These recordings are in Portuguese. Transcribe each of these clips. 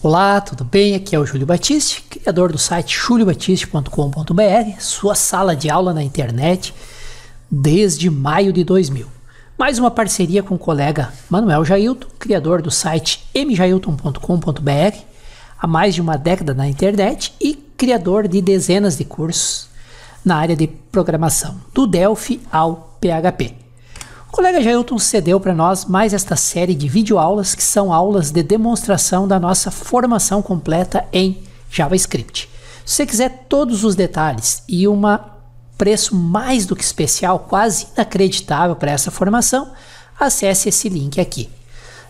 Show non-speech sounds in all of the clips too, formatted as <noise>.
Olá, tudo bem? Aqui é o Júlio Batiste, criador do site juliobatiste.com.br, sua sala de aula na internet desde maio de 2000. Mais uma parceria com o colega Manuel Jailton, criador do site mjailton.com.br, há mais de uma década na internet e criador de dezenas de cursos na área de programação, do Delphi ao PHP. O colega Jailton cedeu para nós mais esta série de videoaulas que são aulas de demonstração da nossa formação completa em JavaScript. Se você quiser todos os detalhes e um preço mais do que especial, quase inacreditável para essa formação, acesse esse link aqui.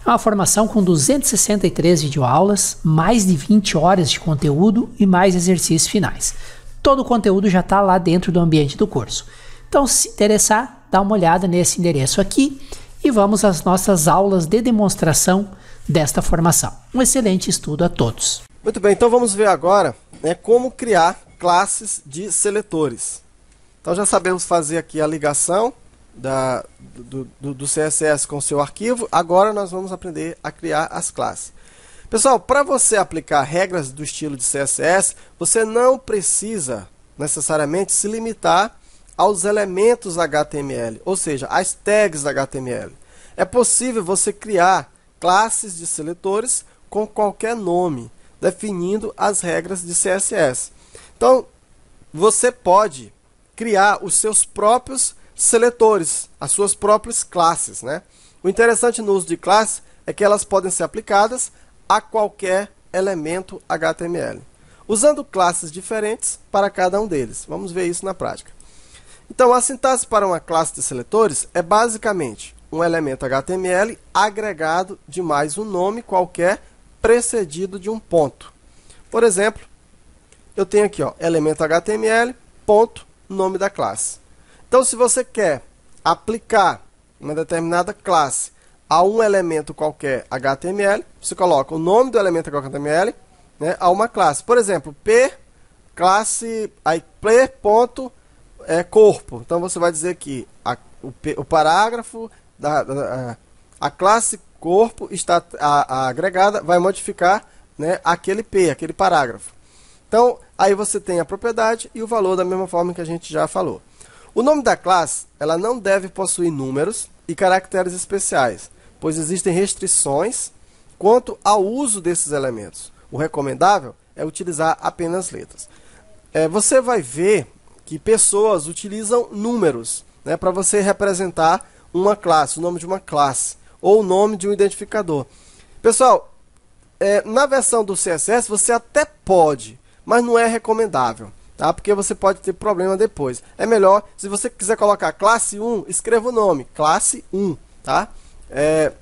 É uma formação com 263 videoaulas, mais de 20 horas de conteúdo e mais exercícios finais. Todo o conteúdo já está lá dentro do ambiente do curso. Então, se interessar, dá uma olhada nesse endereço aqui e vamos às nossas aulas de demonstração desta formação. Um excelente estudo a todos. Muito bem, então vamos ver agora né, como criar classes de seletores. Então já sabemos fazer aqui a ligação da, do, do, do CSS com o seu arquivo. Agora nós vamos aprender a criar as classes. Pessoal, para você aplicar regras do estilo de CSS, você não precisa necessariamente se limitar aos elementos HTML, ou seja, às tags HTML. É possível você criar classes de seletores com qualquer nome, definindo as regras de CSS. Então, você pode criar os seus próprios seletores, as suas próprias classes. Né? O interessante no uso de classes é que elas podem ser aplicadas a qualquer elemento HTML, usando classes diferentes para cada um deles. Vamos ver isso na prática. Então, a sintaxe para uma classe de seletores é basicamente um elemento HTML agregado de mais um nome qualquer precedido de um ponto. Por exemplo, eu tenho aqui ó, elemento HTML, ponto, nome da classe. Então, se você quer aplicar uma determinada classe a um elemento qualquer HTML, você coloca o nome do elemento HTML né, a uma classe. Por exemplo, p classe aí, player ponto é corpo. Então você vai dizer que a, o, o, parágrafo da, da a classe corpo está a, a agregada vai modificar né, aquele P, aquele parágrafo. Então, aí você tem a propriedade e o valor da mesma forma que a gente já falou. O nome da classe, ela não deve possuir números e caracteres especiais, pois existem restrições quanto ao uso desses elementos. O recomendável é utilizar apenas letras. É, você vai ver que pessoas utilizam números né, para você representar uma classe, o nome de uma classe ou o nome de um identificador. Pessoal, é, na versão do CSS você até pode, mas não é recomendável, tá? Porque você pode ter problema depois. É melhor, se você quiser colocar classe 1, escreva o nome, classe 1, tá? É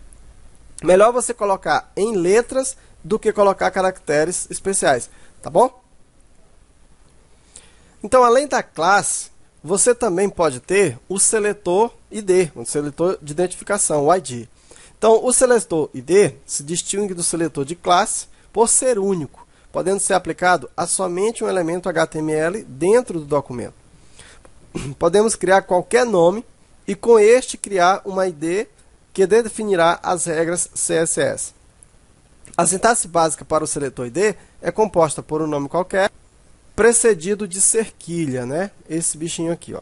melhor você colocar em letras do que colocar caracteres especiais, tá bom? Então, além da classe, você também pode ter o seletor ID, o seletor de identificação, o ID. Então, o seletor ID se distingue do seletor de classe por ser único, podendo ser aplicado a somente um elemento HTML dentro do documento. <clears throat> Podemos criar qualquer nome e com este criar uma ID que definirá as regras CSS. A sintaxe básica para o seletor ID é composta por um nome qualquer, precedido de cerquilha, né? Esse bichinho aqui, ó.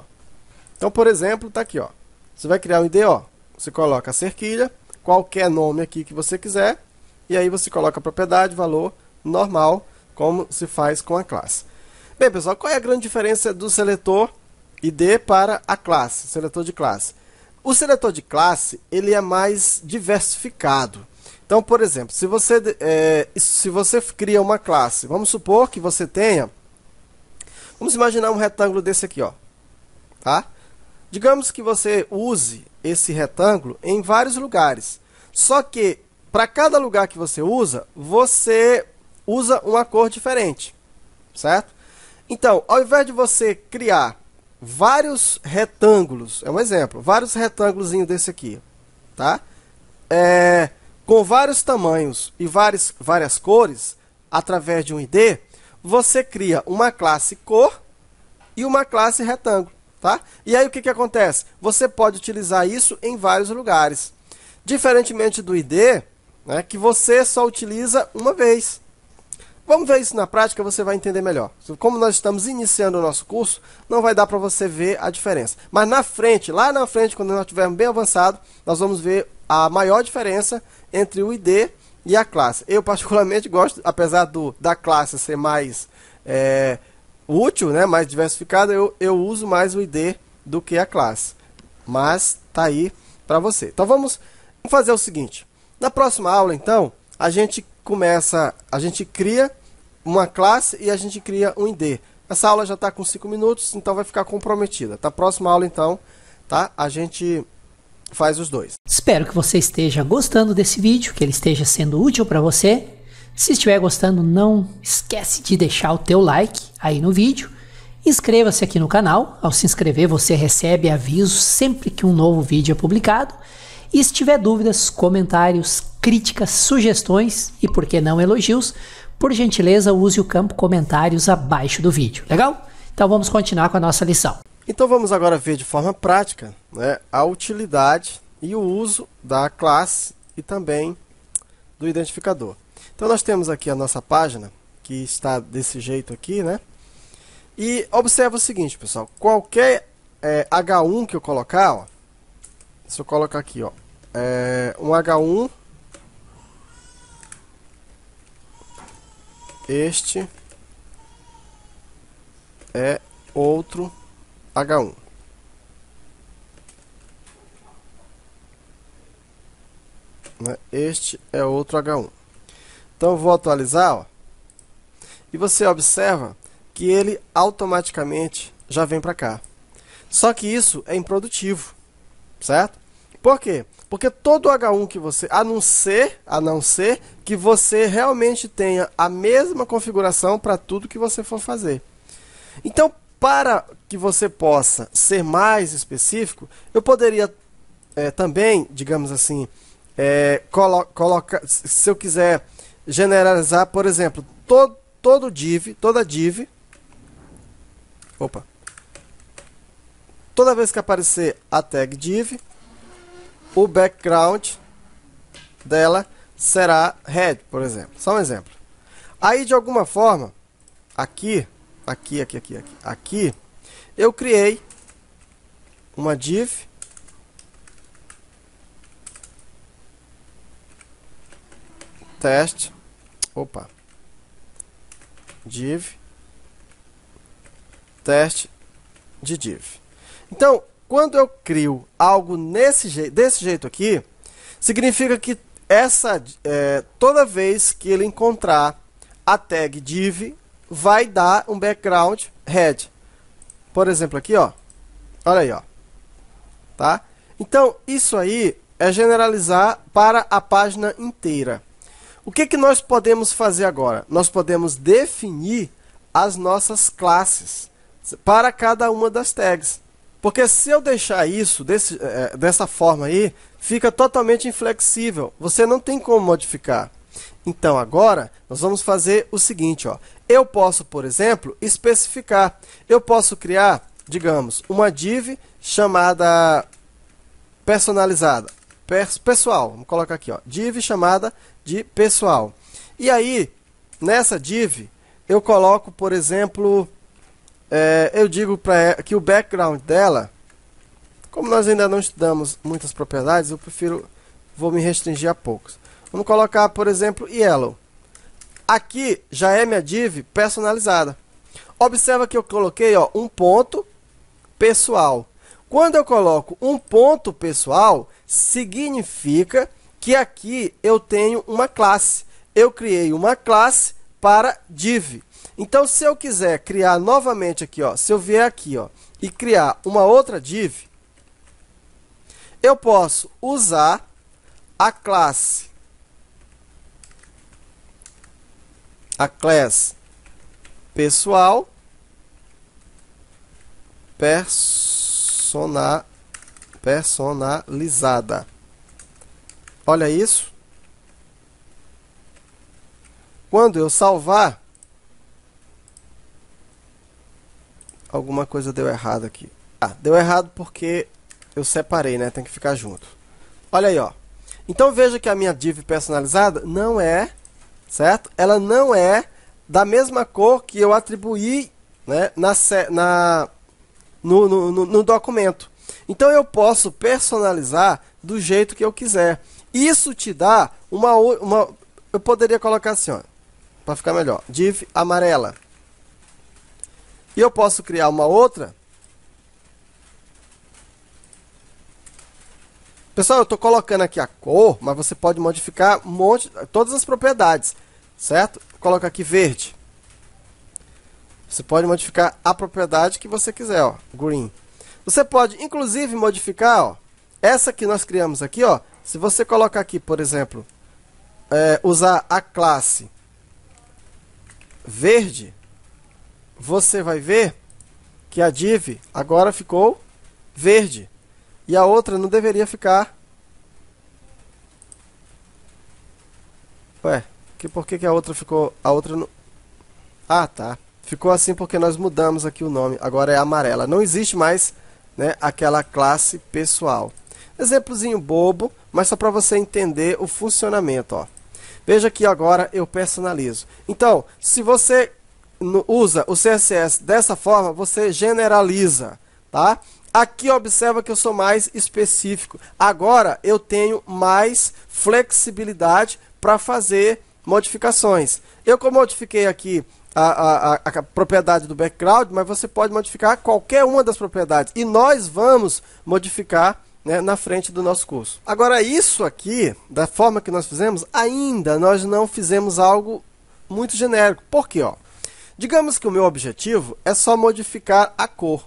Então, por exemplo, tá aqui, ó. Você vai criar um ID, ó. Você coloca a cerquilha, qualquer nome aqui que você quiser, e aí você coloca a propriedade, valor, normal, como se faz com a classe. Bem, pessoal, qual é a grande diferença do seletor ID para a classe, seletor de classe? O seletor de classe, ele é mais diversificado. Então, por exemplo, se você, é, se você cria uma classe, vamos supor que você tenha Vamos imaginar um retângulo desse aqui, ó. Tá? Digamos que você use esse retângulo em vários lugares. Só que para cada lugar que você usa, você usa uma cor diferente, certo? Então, ao invés de você criar vários retângulos, é um exemplo, vários retângulos desse aqui, tá? É, com vários tamanhos e várias, várias cores, através de um ID, você cria uma classe cor e uma classe retângulo. Tá? E aí o que, que acontece? Você pode utilizar isso em vários lugares. Diferentemente do ID, né, que você só utiliza uma vez. Vamos ver isso na prática, você vai entender melhor. Como nós estamos iniciando o nosso curso, não vai dar para você ver a diferença. Mas na frente, lá na frente, quando nós estivermos bem avançado, nós vamos ver a maior diferença entre o ID e a classe. Eu particularmente gosto, apesar do da classe ser mais é, útil, né, mais diversificada, eu, eu uso mais o ID do que a classe. Mas tá aí para você. Então vamos fazer o seguinte. Na próxima aula, então, a gente começa, a gente cria uma classe e a gente cria um ID. Essa aula já está com 5 minutos, então vai ficar comprometida. Tá próxima aula, então, tá? A gente faz os dois. Espero que você esteja gostando desse vídeo, que ele esteja sendo útil para você. Se estiver gostando, não esquece de deixar o teu like aí no vídeo. Inscreva-se aqui no canal. Ao se inscrever, você recebe aviso sempre que um novo vídeo é publicado. E se tiver dúvidas, comentários, críticas, sugestões e por que não elogios, por gentileza use o campo comentários abaixo do vídeo. Legal? Então vamos continuar com a nossa lição. Então vamos agora ver de forma prática né, a utilidade e o uso da classe e também do identificador. Então nós temos aqui a nossa página, que está desse jeito aqui, né? E observa o seguinte, pessoal, qualquer é, H1 que eu colocar, ó, se eu colocar aqui, ó, é, um H1, este é outro H1. Né? Este é outro H1. Então, vou atualizar. Ó, e você observa que ele automaticamente já vem para cá. Só que isso é improdutivo, certo? Por quê? Porque todo H1 que você, a não ser, a não ser que você realmente tenha a mesma configuração para tudo que você for fazer. Então, para que você possa ser mais específico, eu poderia é, também, digamos assim, é, colo colocar, se eu quiser generalizar, por exemplo, todo, todo div, toda div, opa, toda vez que aparecer a tag div, o background dela será red, por exemplo. Só um exemplo. Aí, de alguma forma, aqui, aqui, aqui, aqui, aqui, aqui eu criei uma div teste opa div teste de div então quando eu crio algo nesse desse jeito aqui significa que essa é, toda vez que ele encontrar a tag div vai dar um background head por exemplo, aqui, ó. Olha aí, ó. Tá? Então, isso aí é generalizar para a página inteira. O que, que nós podemos fazer agora? Nós podemos definir as nossas classes para cada uma das tags. Porque se eu deixar isso desse, é, dessa forma aí, fica totalmente inflexível. Você não tem como modificar. Então agora, nós vamos fazer o seguinte, ó. Eu posso, por exemplo, especificar. Eu posso criar, digamos, uma div chamada personalizada. Pessoal, vamos colocar aqui, ó, div chamada de pessoal. E aí, nessa div, eu coloco, por exemplo, é, eu digo para que o background dela, como nós ainda não estudamos muitas propriedades, eu prefiro, vou me restringir a poucos. Vamos colocar, por exemplo, yellow. Aqui já é minha div personalizada. Observa que eu coloquei ó, um ponto pessoal. Quando eu coloco um ponto pessoal, significa que aqui eu tenho uma classe. Eu criei uma classe para div. Então, se eu quiser criar novamente aqui, ó, se eu vier aqui ó, e criar uma outra div, eu posso usar a classe a class pessoal persona, personalizada. Olha isso. Quando eu salvar, alguma coisa deu errado aqui. Ah, deu errado porque eu separei, né? Tem que ficar junto. Olha aí, ó. Então veja que a minha div personalizada não é certo? Ela não é da mesma cor que eu atribuí né, na, na, no, no, no documento. Então eu posso personalizar do jeito que eu quiser. Isso te dá uma. uma eu poderia colocar assim, ó, para ficar melhor: div amarela. E eu posso criar uma outra Pessoal, eu estou colocando aqui a cor, mas você pode modificar um monte, todas as propriedades, certo? Coloca aqui verde. Você pode modificar a propriedade que você quiser, ó, green. Você pode, inclusive, modificar, ó, essa que nós criamos aqui, ó. Se você colocar aqui, por exemplo, é, usar a classe verde, você vai ver que a div agora ficou verde. E a outra não deveria ficar... Ué, que, por que, que a outra ficou... A outra não... Ah, tá. Ficou assim porque nós mudamos aqui o nome. Agora é amarela. Não existe mais né, aquela classe pessoal. Exemplozinho bobo, mas só para você entender o funcionamento. Ó. Veja que agora eu personalizo. Então, se você usa o CSS dessa forma, você generaliza. Tá? Aqui observa que eu sou mais específico. Agora eu tenho mais flexibilidade para fazer modificações. Eu como modifiquei aqui a, a, a, propriedade do background, mas você pode modificar qualquer uma das propriedades. E nós vamos modificar né, na frente do nosso curso. Agora, isso aqui, da forma que nós fizemos, ainda nós não fizemos algo muito genérico. Por quê? Ó? Digamos que o meu objetivo é só modificar a cor.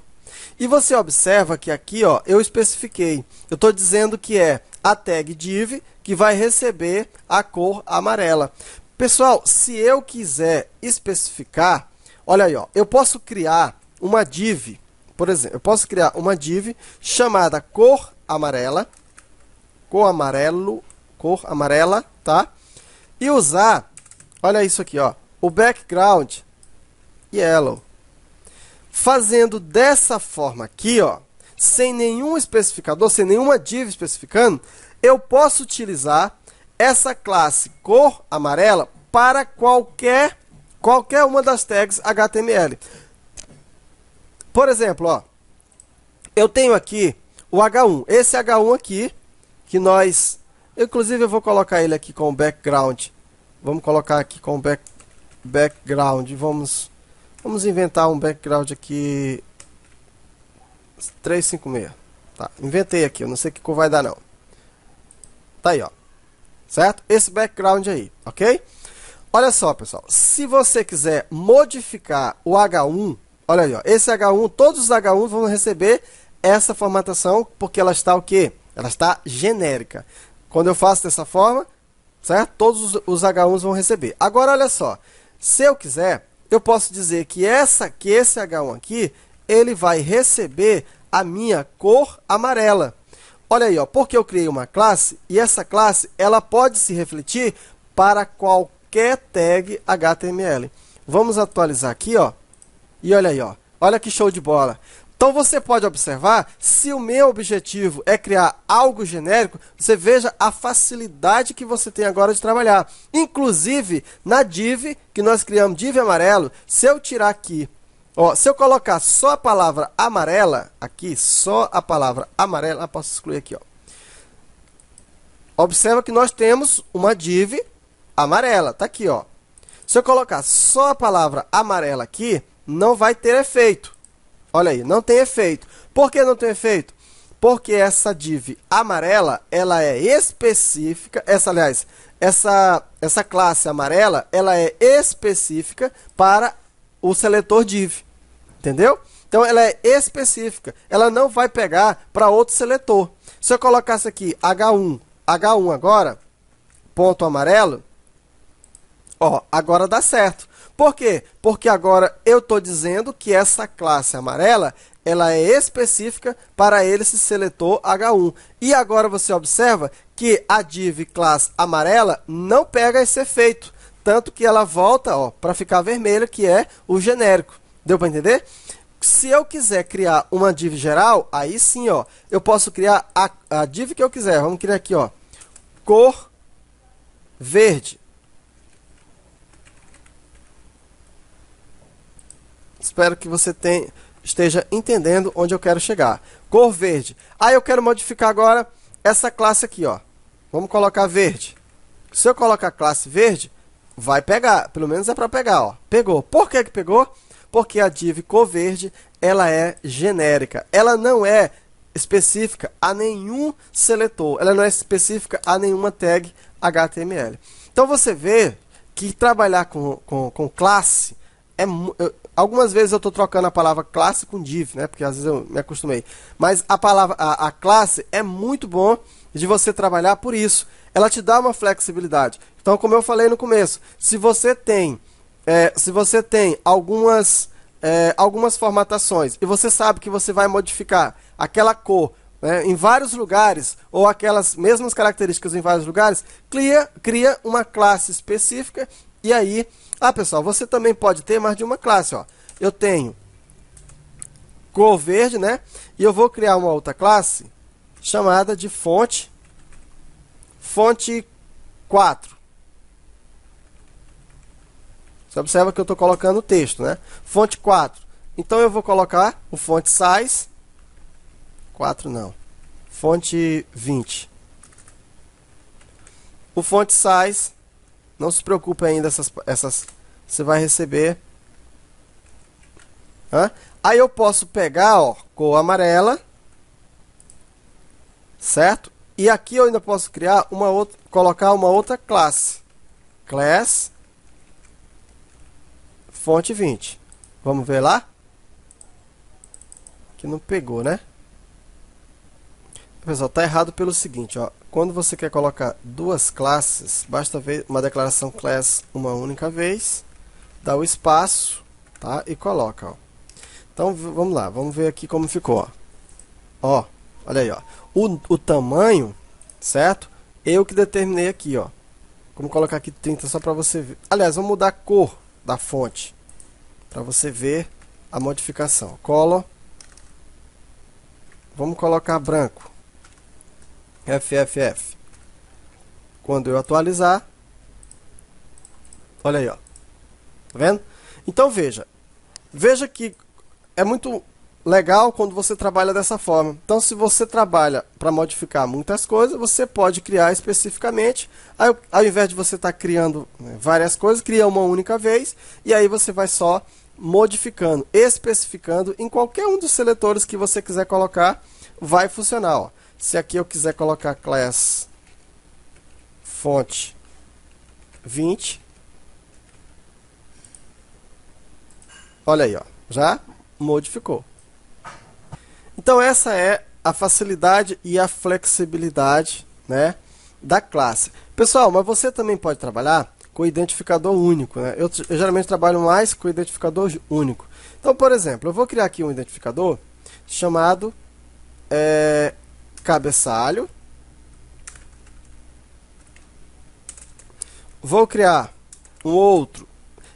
E você observa que aqui ó, eu especifiquei. Eu estou dizendo que é a tag div que vai receber a cor amarela. Pessoal, se eu quiser especificar, olha aí, ó, eu posso criar uma div, por exemplo, eu posso criar uma div chamada cor amarela, cor amarelo, cor amarela, tá? E usar, olha isso aqui, ó, o background yellow. Fazendo dessa forma aqui, ó, sem nenhum especificador, sem nenhuma div especificando, eu posso utilizar essa classe cor amarela para qualquer, qualquer uma das tags HTML. Por exemplo, ó, eu tenho aqui o H1. Esse H1 aqui, que nós... Inclusive, eu vou colocar ele aqui com background. Vamos colocar aqui com back, background. Vamos Vamos inventar um background aqui 356. Tá, inventei aqui, eu não sei que cor vai dar não. Tá aí, ó. Certo? Esse background aí, ok? Olha só, pessoal. Se você quiser modificar o H1, olha aí, ó. Esse H1, todos os H1 vão receber essa formatação, porque ela está o quê? Ela está genérica. Quando eu faço dessa forma, certo? Todos os H1s vão receber. Agora, olha só. Se eu quiser, eu posso dizer que, essa, que esse H1 aqui, ele vai receber a minha cor amarela. Olha aí, ó, porque eu criei uma classe, e essa classe ela pode se refletir para qualquer tag HTML. Vamos atualizar aqui, ó. E olha aí, ó. Olha que show de bola. Então você pode observar, se o meu objetivo é criar algo genérico, você veja a facilidade que você tem agora de trabalhar. Inclusive, na div, que nós criamos div amarelo, se eu tirar aqui, ó, se eu colocar só a palavra amarela, aqui, só a palavra amarela, ah, posso excluir aqui, ó. Observa que nós temos uma div amarela, tá aqui, ó. Se eu colocar só a palavra amarela aqui, não vai ter efeito. Olha aí, não tem efeito. Por que não tem efeito? Porque essa div amarela, ela é específica, essa aliás, essa essa classe amarela, ela é específica para o seletor div. Entendeu? Então ela é específica, ela não vai pegar para outro seletor. Se eu colocasse aqui H1, H1 agora, ponto amarelo, ó, agora dá certo. Por quê? Porque agora eu estou dizendo que essa classe amarela ela é específica para esse seletor H1. E agora você observa que a div classe amarela não pega esse efeito, tanto que ela volta para ficar vermelha, que é o genérico. Deu para entender? Se eu quiser criar uma div geral, aí sim, ó, eu posso criar a, a div que eu quiser. Vamos criar aqui, ó, cor verde. Espero que você tenha, esteja entendendo onde eu quero chegar. Cor verde. Aí ah, eu quero modificar agora essa classe aqui, ó. Vamos colocar verde. Se eu colocar classe verde, vai pegar. Pelo menos é para pegar, ó. Pegou. Por que, que pegou? Porque a div cor verde, ela é genérica. Ela não é específica a nenhum seletor. Ela não é específica a nenhuma tag HTML. Então você vê que trabalhar com, com, com classe é, Algumas vezes eu estou trocando a palavra classe com div, né? Porque às vezes eu me acostumei. Mas a palavra, a, a classe é muito bom de você trabalhar por isso. Ela te dá uma flexibilidade. Então, como eu falei no começo, se você tem, é, se você tem algumas, é, algumas formatações e você sabe que você vai modificar aquela cor né, em vários lugares, ou aquelas mesmas características em vários lugares, cria, cria uma classe específica e aí ah, pessoal, você também pode ter mais de uma classe. Ó. Eu tenho cor verde, né? E eu vou criar uma outra classe chamada de fonte, fonte 4. Você observa que eu estou colocando o texto, né? Fonte 4. Então eu vou colocar o fonte size, 4 não, fonte 20. O fonte size não se preocupe ainda, essas, essas você vai receber. Hã? Aí eu posso pegar, ó, cor amarela, certo? E aqui eu ainda posso criar uma outra, colocar uma outra classe. Class fonte 20. Vamos ver lá? Que não pegou, né? Pessoal, está errado pelo seguinte, ó. quando você quer colocar duas classes, basta ver uma declaração class uma única vez, dá o espaço tá? e coloca. Ó. Então vamos lá, vamos ver aqui como ficou. Ó, ó olha aí, ó. O, o tamanho, certo? Eu que determinei aqui, ó. Vamos colocar aqui 30 só para você ver. Aliás, vamos mudar a cor da fonte para você ver a modificação. Color, vamos colocar branco FFF. Quando eu atualizar, olha aí, ó. Tá vendo? Então veja, veja que é muito legal quando você trabalha dessa forma. Então, se você trabalha para modificar muitas coisas, você pode criar especificamente. Aí, ao invés de você estar tá criando né, várias coisas, cria uma única vez e aí você vai só modificando, especificando em qualquer um dos seletores que você quiser colocar, vai funcionar. Ó. Se aqui eu quiser colocar class fonte 20, olha aí, ó, já modificou. Então essa é a facilidade e a flexibilidade né, da classe. Pessoal, mas você também pode trabalhar com identificador único. Né? Eu, eu, geralmente trabalho mais com identificador único. Então, por exemplo, eu vou criar aqui um identificador chamado é, cabeçalho. Vou criar um outro.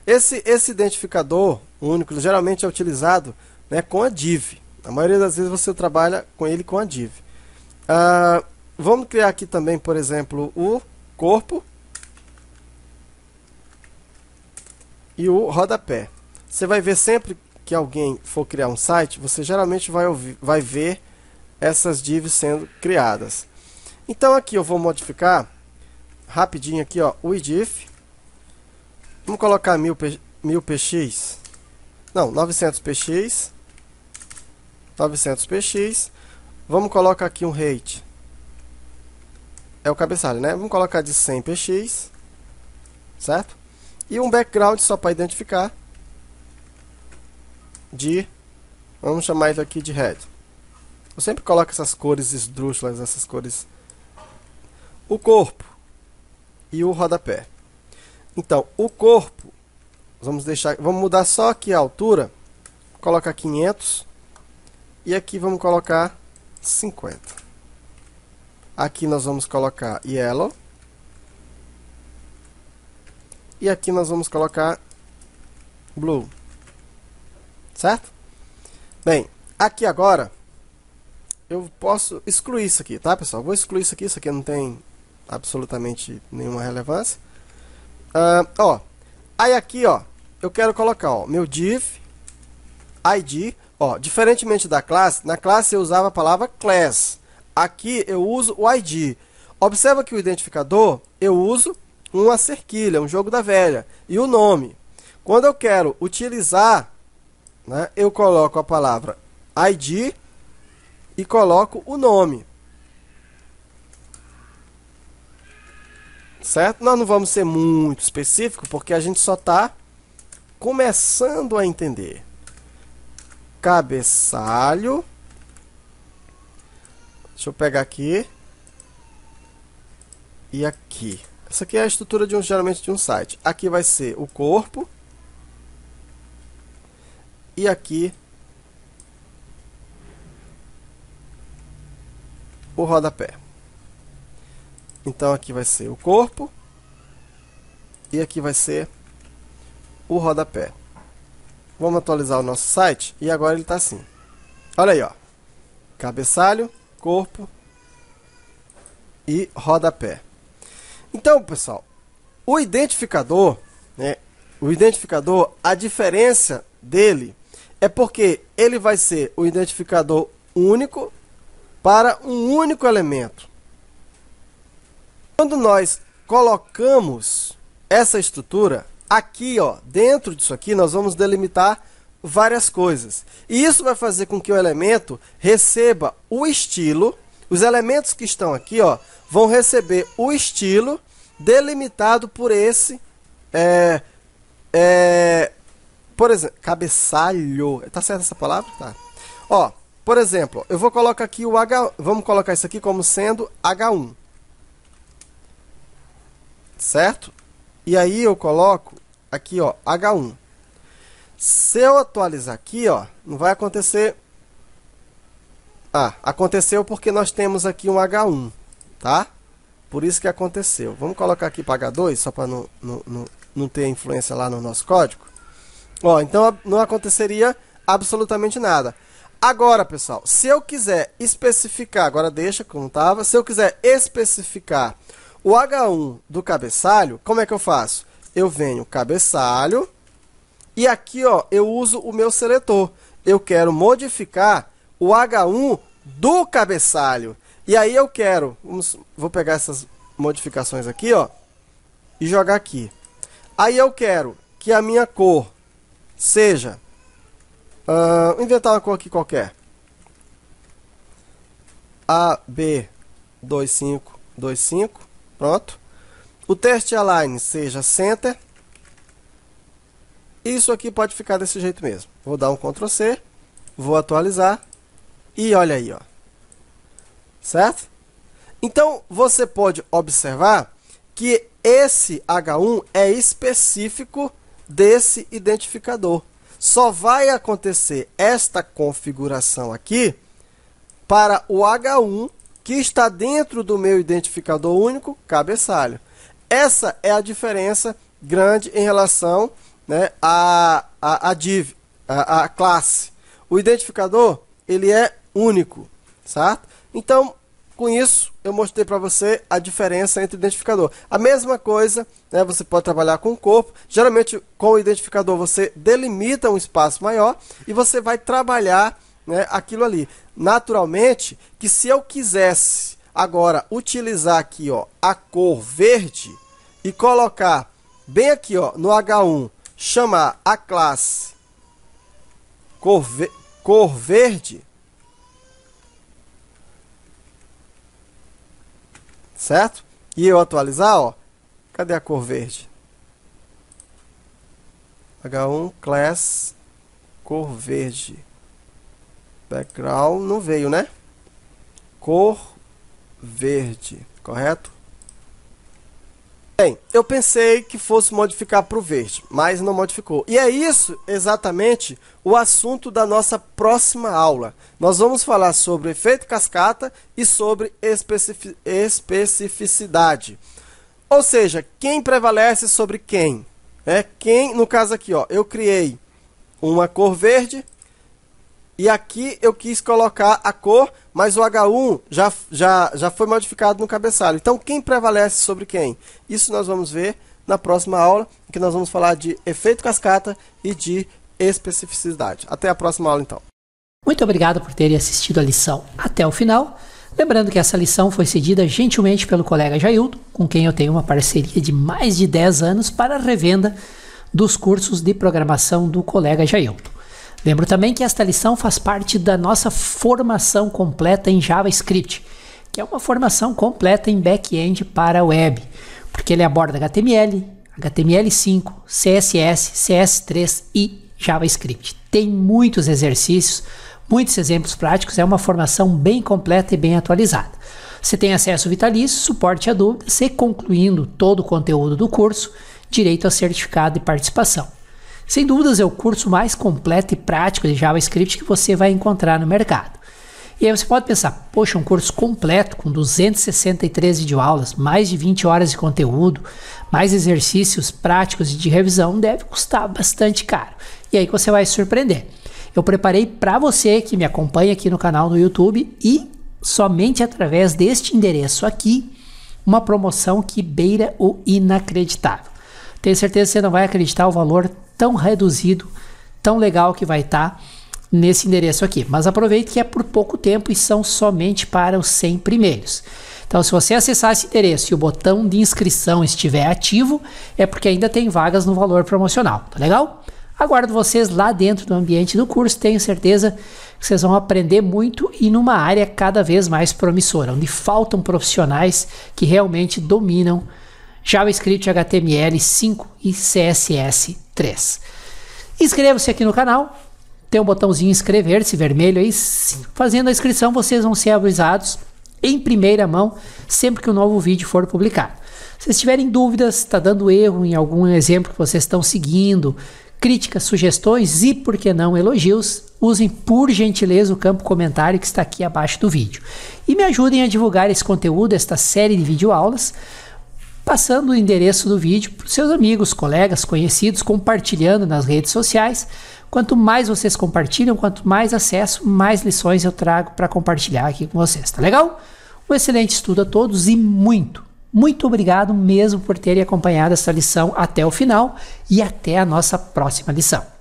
Esse, esse identificador único geralmente é utilizado né, com a div. A maioria das vezes você trabalha com ele com a div. Uh, vamos criar aqui também, por exemplo, o corpo e o rodapé. Você vai ver sempre que alguém for criar um site, você geralmente vai, ouvir, vai ver essas divs sendo criadas. Então aqui eu vou modificar rapidinho aqui ó, o idif. Vamos colocar 1000px, px não, 900px, 900px. Vamos colocar aqui um rate, é o cabeçalho, né? Vamos colocar de 100px, certo? E um background só para identificar de, vamos chamar isso aqui de head. Eu sempre coloco essas cores esdrúxulas, essas cores. O corpo e o rodapé. Então, o corpo, vamos deixar, vamos mudar só aqui a altura, colocar 500 e aqui vamos colocar 50. Aqui nós vamos colocar yellow. E aqui nós vamos colocar blue. Certo? Bem, aqui agora eu posso excluir isso aqui, tá pessoal? Vou excluir isso aqui, isso aqui não tem absolutamente nenhuma relevância. Uh, ó, aí aqui, ó, eu quero colocar, ó, meu div, id, ó, diferentemente da classe, na classe eu usava a palavra class, aqui eu uso o id. Observa que o identificador, eu uso uma cerquilha, um jogo da velha, e o nome. Quando eu quero utilizar, né, eu coloco a palavra id, e coloco o nome. Certo? Nós não vamos ser muito específico, porque a gente só está começando a entender. Cabeçalho. Deixa eu pegar aqui. E aqui. Essa aqui é a estrutura de um, geralmente de um site. Aqui vai ser o corpo. E aqui o rodapé. Então aqui vai ser o corpo e aqui vai ser o rodapé. Vamos atualizar o nosso site e agora ele está assim. Olha aí, ó. cabeçalho, corpo e rodapé. Então, pessoal, o identificador, né, o identificador, a diferença dele é porque ele vai ser o identificador único para um único elemento. Quando nós colocamos essa estrutura, aqui ó, dentro disso aqui nós vamos delimitar várias coisas. E isso vai fazer com que o elemento receba o estilo, os elementos que estão aqui ó, vão receber o estilo delimitado por esse, é, é, por exemplo, cabeçalho. Tá certa essa palavra? Tá. Ó, por exemplo, eu vou colocar aqui o H, vamos colocar isso aqui como sendo H1. Certo? E aí eu coloco aqui, ó, H1. Se eu atualizar aqui, ó, não vai acontecer ah, aconteceu porque nós temos aqui um H1, tá? Por isso que aconteceu. Vamos colocar aqui para H2, só para não, não, não, não ter influência lá no nosso código. Ó, então não aconteceria absolutamente nada. Agora, pessoal, se eu quiser especificar, agora deixa como estava, se eu quiser especificar o H1 do cabeçalho, como é que eu faço? Eu venho cabeçalho e aqui ó, eu uso o meu seletor. Eu quero modificar o H1 do cabeçalho. E aí eu quero, vamos, vou pegar essas modificações aqui ó, e jogar aqui. Aí eu quero que a minha cor seja Uh, inventar uma cor aqui qualquer. a AB2525. Pronto. O teste align seja center. Isso aqui pode ficar desse jeito mesmo. Vou dar um Ctrl C. Vou atualizar. E olha aí, ó. Certo? Então, você pode observar que esse H1 é específico desse identificador. Só vai acontecer esta configuração aqui para o H1 que está dentro do meu identificador único cabeçalho. Essa é a diferença grande em relação né, à, div, a classe. O identificador ele é único, certo? Então, com isso, eu mostrei para você a diferença entre identificador. A mesma coisa, né, você pode trabalhar com o corpo. Geralmente, com o identificador, você delimita um espaço maior e você vai trabalhar né, aquilo ali. Naturalmente, que se eu quisesse agora utilizar aqui ó, a cor verde e colocar bem aqui ó, no H1, chamar a classe cor, ve cor verde, certo? E eu atualizar, ó, cadê a cor verde? H1 class cor verde. Background não veio, né? Cor verde, correto? Bem, eu pensei que fosse modificar para o verde, mas não modificou. E é isso exatamente o assunto da nossa próxima aula. Nós vamos falar sobre o efeito cascata e sobre especific... especificidade. Ou seja, quem prevalece sobre quem. É quem, no caso aqui, ó, eu criei uma cor verde e aqui eu quis colocar a cor, mas o H1 já, já, já foi modificado no cabeçalho. Então, quem prevalece sobre quem? Isso nós vamos ver na próxima aula, que nós vamos falar de efeito cascata e de especificidade. Até a próxima aula, então. Muito obrigado por terem assistido a lição até o final. Lembrando que essa lição foi cedida gentilmente pelo colega Jailton, com quem eu tenho uma parceria de mais de 10 anos para a revenda dos cursos de programação do colega Jailton. Lembro também que esta lição faz parte da nossa formação completa em JavaScript, que é uma formação completa em back-end para web, porque ele aborda HTML, HTML5, CSS, CS3 e JavaScript. Tem muitos exercícios, muitos exemplos práticos, é uma formação bem completa e bem atualizada. Você tem acesso vitalício, suporte a dúvidas e, concluindo todo o conteúdo do curso, direito a certificado e participação. Sem dúvidas, é o curso mais completo e prático de JavaScript que você vai encontrar no mercado. E aí você pode pensar, poxa, um curso completo com 263 videoaulas, mais de 20 horas de conteúdo, mais exercícios práticos e de revisão deve custar bastante caro. E aí você vai se surpreender. Eu preparei para você que me acompanha aqui no canal no YouTube e somente através deste endereço aqui, uma promoção que beira o inacreditável. Tenho certeza que você não vai acreditar o valor tão reduzido, tão legal que vai estar tá nesse endereço aqui. Mas aproveite que é por pouco tempo e são somente para os 100 primeiros. Então, se você acessar esse endereço e o botão de inscrição estiver ativo, é porque ainda tem vagas no valor promocional, tá legal? Aguardo vocês lá dentro do ambiente do curso, tenho certeza que vocês vão aprender muito e numa área cada vez mais promissora, onde faltam profissionais que realmente dominam JavaScript, HTML5 e CSS3. Inscreva-se aqui no canal, tem um botãozinho inscrever-se vermelho aí, fazendo a inscrição vocês vão ser avisados em primeira mão sempre que um novo vídeo for publicado. Se vocês tiverem dúvidas, está dando erro em algum exemplo que vocês estão seguindo, críticas, sugestões e, por que não, elogios, usem por gentileza o campo comentário que está aqui abaixo do vídeo. E me ajudem a divulgar esse conteúdo, esta série de videoaulas passando o endereço do vídeo para seus amigos, colegas, conhecidos, compartilhando nas redes sociais. Quanto mais vocês compartilham, quanto mais acesso, mais lições eu trago para compartilhar aqui com vocês, tá legal? Um excelente estudo a todos e muito, muito obrigado mesmo por terem acompanhado essa lição até o final e até a nossa próxima lição.